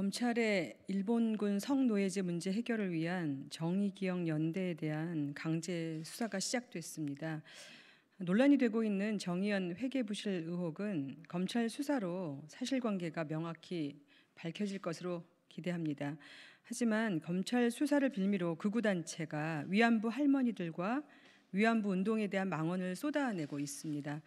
검찰의 일본군 성노예제 문제 해결을 위한 정의기억 연대에 대한 강제 수사가 시작됐습니다. 논란이 되고 있는 정의연 회계부실 의혹은 검찰 수사로 사실관계가 명확히 밝혀질 것으로 기대합니다. 하지만 검찰 수사를 빌미로 극우단체가 위안부 할머니들과 위안부 운동에 대한 망언을 쏟아내고 있습니다.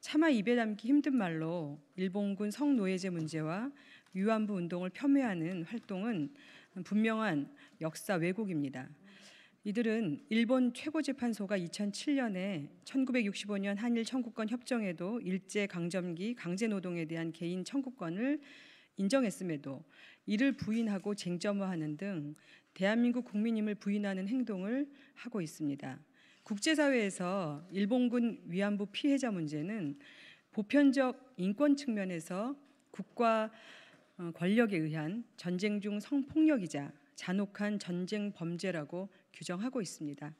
차마 입에 담기 힘든 말로 일본군 성노예제 문제와 위안부 운동을 폄훼하는 활동은 분명한 역사 왜곡입니다. 이들은 일본 최고재판소가 2007년에 1965년 한일 청구권 협정에도 일제 강점기 강제 노동에 대한 개인 청구권을 인정했음에도 이를 부인하고 쟁점화하는 등 대한민국 국민임을 부인하는 행동을 하고 있습니다. 국제사회에서 일본군 위안부 피해자 문제는 보편적 인권 측면에서 국가 어, 권력에 의한 전쟁 중 성폭력이자 잔혹한 전쟁 범죄라고 규정하고 있습니다.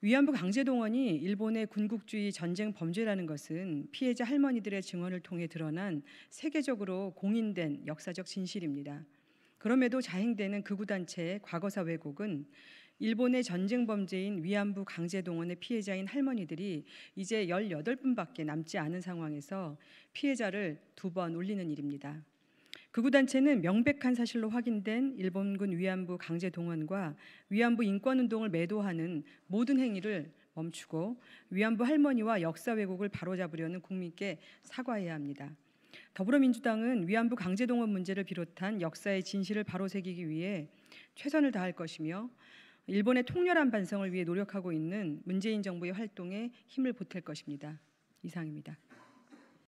위안부 강제동원이 일본의 군국주의 전쟁 범죄라는 것은 피해자 할머니들의 증언을 통해 드러난 세계적으로 공인된 역사적 진실입니다. 그럼에도 자행되는 극우단체의 과거사 왜곡은 일본의 전쟁 범죄인 위안부 강제 동원의 피해자인 할머니들이 이제 18분밖에 남지 않은 상황에서 피해자를 두 번 올리는 일입니다. 극우단체는 그 명백한 사실로 확인된 일본군 위안부 강제 동원과 위안부 인권운동을 매도하는 모든 행위를 멈추고 위안부 할머니와 역사 왜곡을 바로잡으려는 국민께 사과해야 합니다. 더불어민주당은 위안부 강제 동원 문제를 비롯한 역사의 진실을 바로 새기기 위해 최선을 다할 것이며 일본의 통렬한 반성을 위해 노력하고 있는 문재인 정부의 활동에 힘을 보탤 것입니다. 이상입니다.